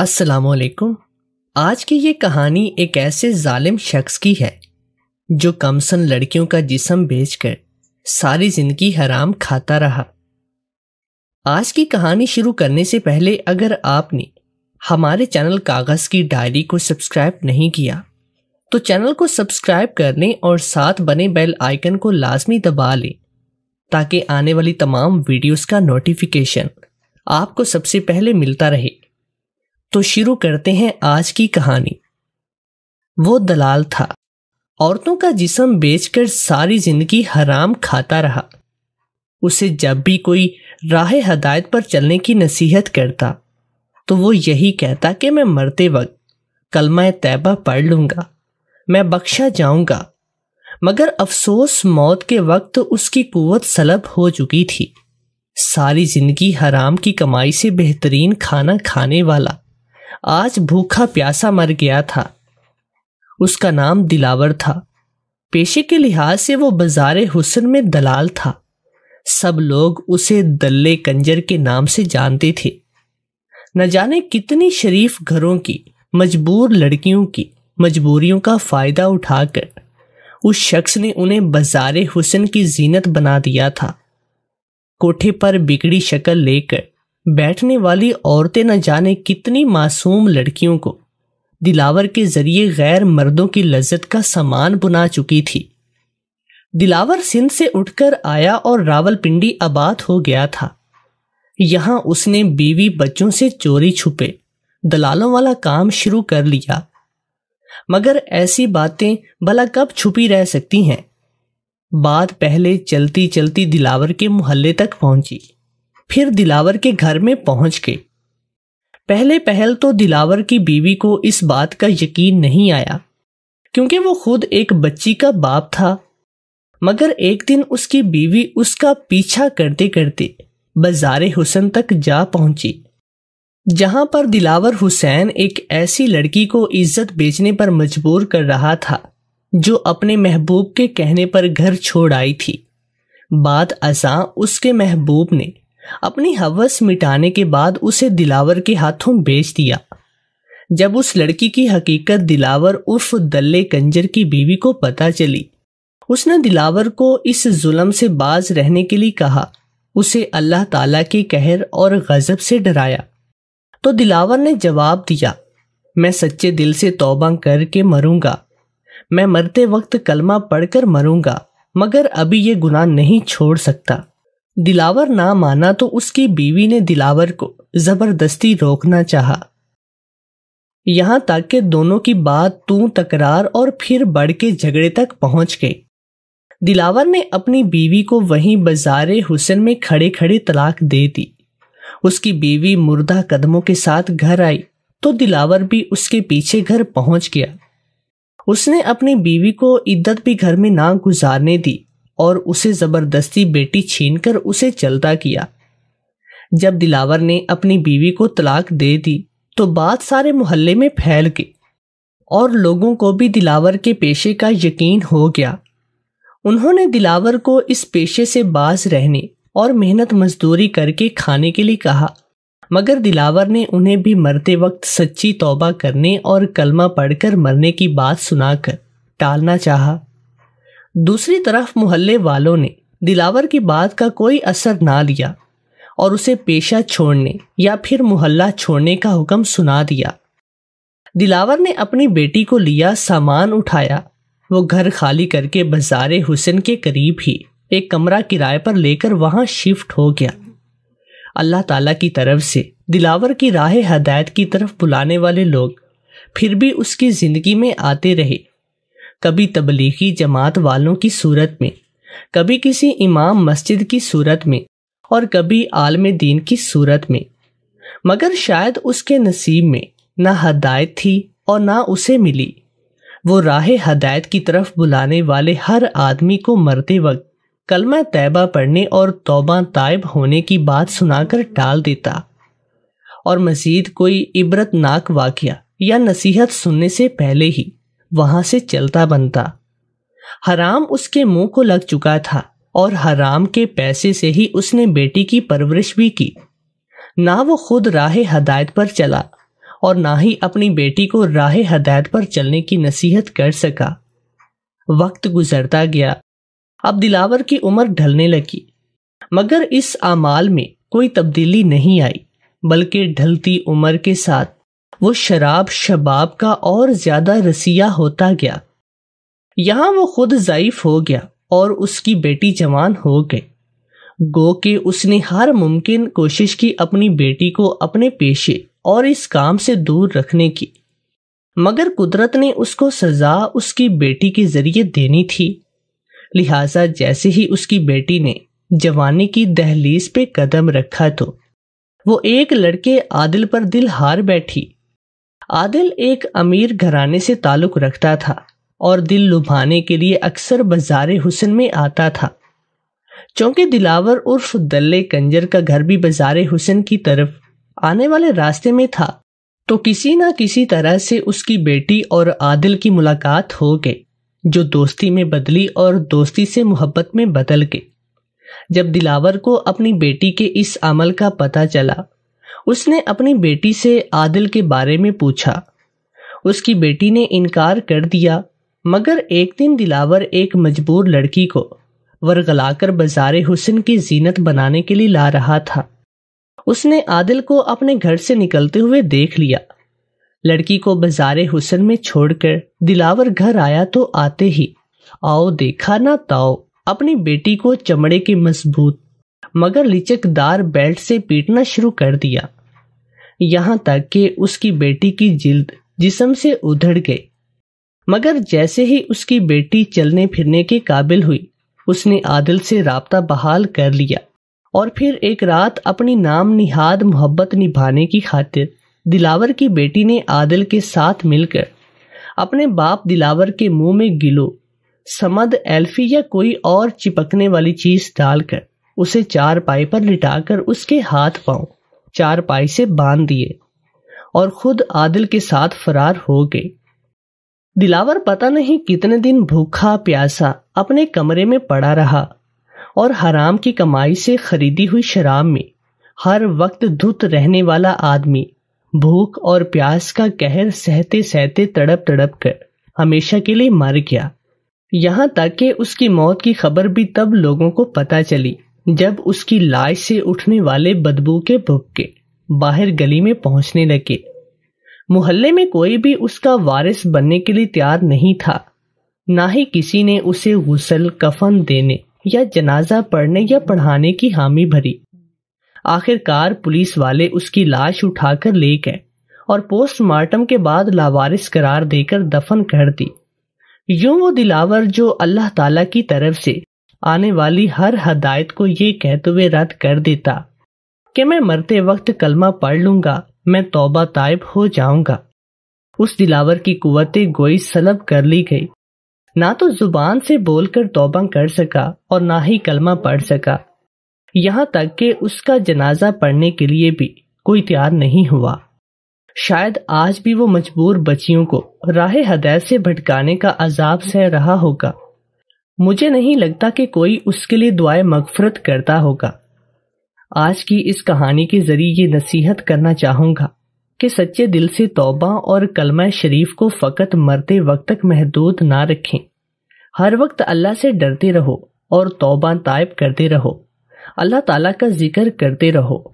अस्सलाम आज की ये कहानी एक ऐसे जालिम शख्स की है जो कमसन लड़कियों का जिसम बेचकर सारी जिंदगी हराम खाता रहा आज की कहानी शुरू करने से पहले अगर आपने हमारे चैनल कागज़ की डायरी को सब्सक्राइब नहीं किया तो चैनल को सब्सक्राइब करने और साथ बने बेल आइकन को लाजमी दबा लें ताकि आने वाली तमाम वीडियोस का नोटिफिकेशन आपको सबसे पहले मिलता रहे तो शुरू करते हैं आज की कहानी वो दलाल था औरतों का जिसम बेचकर सारी जिंदगी हराम खाता रहा उसे जब भी कोई राह हदायत पर चलने की नसीहत करता तो वो यही कहता कि मैं मरते वक्त कलमा तैबा पढ़ लूंगा मैं बख्शा जाऊंगा मगर अफसोस मौत के वक्त उसकी कुवत सलब हो चुकी थी सारी जिंदगी हराम की कमाई से बेहतरीन खाना खाने वाला आज भूखा प्यासा मर गया था उसका नाम दिलावर था पेशे के लिहाज से वो बाजार हुसन में दलाल था सब लोग उसे दल्ले कंजर के नाम से जानते थे न जाने कितनी शरीफ घरों की मजबूर लड़कियों की मजबूरियों का फ़ायदा उठाकर उस शख्स ने उन्हें बाजार हुसन की जीनत बना दिया था कोठे पर बिगड़ी शक्ल लेकर बैठने वाली औरतें न जाने कितनी मासूम लड़कियों को दिलावर के जरिए गैर मर्दों की लज्जत का सामान बुना चुकी थी दिलावर सिंध से उठकर आया और रावलपिंडी आबाद हो गया था यहां उसने बीवी बच्चों से चोरी छुपे दलालों वाला काम शुरू कर लिया मगर ऐसी बातें भला कब छुपी रह सकती हैं बात पहले चलती चलती दिलावर के मोहल्ले तक पहुंची फिर दिलावर के घर में पहुंच गई पहले पहल तो दिलावर की बीवी को इस बात का यकीन नहीं आया क्योंकि वो खुद एक बच्ची का बाप था मगर एक दिन उसकी बीवी उसका पीछा करते करते बाजार हुसैन तक जा पहुंची जहां पर दिलावर हुसैन एक ऐसी लड़की को इज्जत बेचने पर मजबूर कर रहा था जो अपने महबूब के कहने पर घर छोड़ आई थी बात असा उसके महबूब ने अपनी हवस मिटाने के बाद उसे दिलावर के हाथों बेच दिया जब उस लड़की की हकीकत दिलावर उर्फ दल्ले कंजर की बीवी को पता चली उसने दिलावर को इस जुल्म से बाज रहने के लिए कहा उसे अल्लाह ताला के कहर और गजब से डराया तो दिलावर ने जवाब दिया मैं सच्चे दिल से तौबा करके मरूंगा मैं मरते वक्त कलमा पढ़कर मरूंगा मगर अभी ये गुनाह नहीं छोड़ सकता दिलावर ना माना तो उसकी बीवी ने दिलावर को जबरदस्ती रोकना चाहा। यहां तक कि दोनों की बात तू तकरार और फिर बढ़ के झगड़े तक पहुंच गई दिलावर ने अपनी बीवी को वहीं बाजार हुसन में खड़े खड़े तलाक दे दी उसकी बीवी मुर्दा कदमों के साथ घर आई तो दिलावर भी उसके पीछे घर पहुंच गया उसने अपनी बीवी को इद्दत भी घर में ना गुजारने दी और उसे जबरदस्ती बेटी छीनकर उसे चलता किया जब दिलावर ने अपनी बीवी को तलाक दे दी तो बात सारे मोहल्ले में फैल गई और लोगों को भी दिलावर के पेशे का यकीन हो गया उन्होंने दिलावर को इस पेशे से बाज रहने और मेहनत मजदूरी करके खाने के लिए कहा मगर दिलावर ने उन्हें भी मरते वक्त सच्ची तौबा करने और कलमा पढ़कर मरने की बात सुनाकर टालना चाहा दूसरी तरफ मोहल्ले वालों ने दिलावर की बात का कोई असर ना लिया और उसे पेशा छोड़ने या फिर मोहल्ला छोड़ने का हुक्म सुना दिया दिलावर ने अपनी बेटी को लिया सामान उठाया वो घर खाली करके बाजार हुसैन के करीब ही एक कमरा किराए पर लेकर वहां शिफ्ट हो गया अल्लाह ताला की तरफ से दिलावर की राह हदायत की तरफ बुलाने वाले लोग फिर भी उसकी जिंदगी में आते रहे कभी तबलीगी जमात वालों की सूरत में कभी किसी इमाम मस्जिद की सूरत में और कभी आलम दीन की सूरत में मगर शायद उसके नसीब में ना हदायत थी और ना उसे मिली वो राह हदायत की तरफ बुलाने वाले हर आदमी को मरते वक्त कलमा तैबा पढ़ने और तोबा तायब होने की बात सुनाकर टाल देता और मजीद कोई इबरतनाक वाक्य या नसीहत सुनने से पहले ही वहां से चलता बनता हराम उसके मुंह को लग चुका था और हराम के पैसे से ही उसने बेटी की परवरिश भी की ना वो खुद राह हदायत पर चला और ना ही अपनी बेटी को राह हदायत पर चलने की नसीहत कर सका वक्त गुजरता गया अब दिलावर की उम्र ढलने लगी मगर इस आमाल में कोई तब्दीली नहीं आई बल्कि ढलती उम्र के साथ वो शराब शबाब का और ज्यादा रसिया होता गया यहां वो खुद ज़ाइफ हो गया और उसकी बेटी जवान हो गई गो के उसने हर मुमकिन कोशिश की अपनी बेटी को अपने पेशे और इस काम से दूर रखने की मगर कुदरत ने उसको सजा उसकी बेटी के जरिए देनी थी लिहाजा जैसे ही उसकी बेटी ने जवानी की दहलीज पे कदम रखा तो वो एक लड़के आदिल पर दिल हार बैठी आदिल एक अमीर घराने से ताल्लुक रखता था और दिल लुभाने के लिए अक्सर बाजार हुसन में आता था चूंकि दिलावर उर्फ दल्ले कंजर का घर भी बाजार हुसन की तरफ आने वाले रास्ते में था तो किसी ना किसी तरह से उसकी बेटी और आदिल की मुलाकात हो गई जो दोस्ती में बदली और दोस्ती से मोहब्बत में बदल गई जब दिलावर को अपनी बेटी के इस अमल का पता चला उसने अपनी बेटी से आदिल के बारे में पूछा उसकी बेटी ने इनकार कर दिया मगर एक दिन दिलावर एक मजबूर लड़की को वरगलाकर बाजार हुसन की जीनत बनाने के लिए ला रहा था उसने आदिल को अपने घर से निकलते हुए देख लिया लड़की को बाजार हुसन में छोड़कर दिलावर घर आया तो आते ही आओ देखा ना ताओ अपनी बेटी को चमड़े के मजबूत मगर लिचकदार बेल्ट से पीटना शुरू कर दिया यहां तक कि उसकी बेटी की जिल्द जिसम से उधड़ गई मगर जैसे ही उसकी बेटी चलने फिरने के काबिल हुई उसने आदिल से रबता बहाल कर लिया और फिर एक रात अपनी नाम निहाद मोहब्बत निभाने की खातिर दिलावर की बेटी ने आदिल के साथ मिलकर अपने बाप दिलावर के मुंह में गिलो समद एल्फी या कोई और चिपकने वाली चीज डालकर उसे चार पाई पर लिटाकर उसके हाथ पांव पाई से बांध दिए और खुद आदिल के साथ फरार हो गए दिलावर पता नहीं कितने दिन भूखा प्यासा अपने कमरे में पड़ा रहा और हराम की कमाई से खरीदी हुई शराब में हर वक्त धुत रहने वाला आदमी भूख और प्यास का कहर सहते सहते तड़प तड़प कर हमेशा के लिए मर गया यहां तक कि उसकी मौत की खबर भी तब लोगों को पता चली जब उसकी लाश से उठने वाले बदबू के भुक्के बाहर गली में पहुंचने लगे मोहल्ले में कोई भी उसका वारिस बनने के लिए तैयार नहीं था ना ही किसी ने उसे गुसल कफन देने या जनाजा पढ़ने या पढ़ाने की हामी भरी आखिरकार पुलिस वाले उसकी लाश उठाकर ले गए और पोस्टमार्टम के बाद लावारिस करार देकर दफन कर दी यूं वो दिलावर जो अल्लाह ताला की तरफ से आने वाली हर हदायत को ये कहते हुए रद्द कर देता कि मैं मरते वक्त कलमा पढ़ लूंगा मैं तोबा तायब हो जाऊंगा उस दिलावर की कुतें गोई सलब कर ली गई ना तो जुबान से बोलकर तोबा कर सका और ना ही कलमा पढ़ सका यहाँ तक कि उसका जनाजा पढ़ने के लिए भी कोई तैयार नहीं हुआ शायद आज भी वो मजबूर बच्चियों को राह हदैत से भटकाने का अजाब सह रहा होगा मुझे नहीं लगता कि कोई उसके लिए दुआए मगफरत करता होगा आज की इस कहानी के जरिए ये नसीहत करना चाहूंगा कि सच्चे दिल से तौबा और कलमा शरीफ को फ़कत मरते वक्त तक महदूद ना रखें हर वक्त अल्लाह से डरते रहो और तौबा तायब करते रहो अल्लाह ताला का जिक्र करते रहो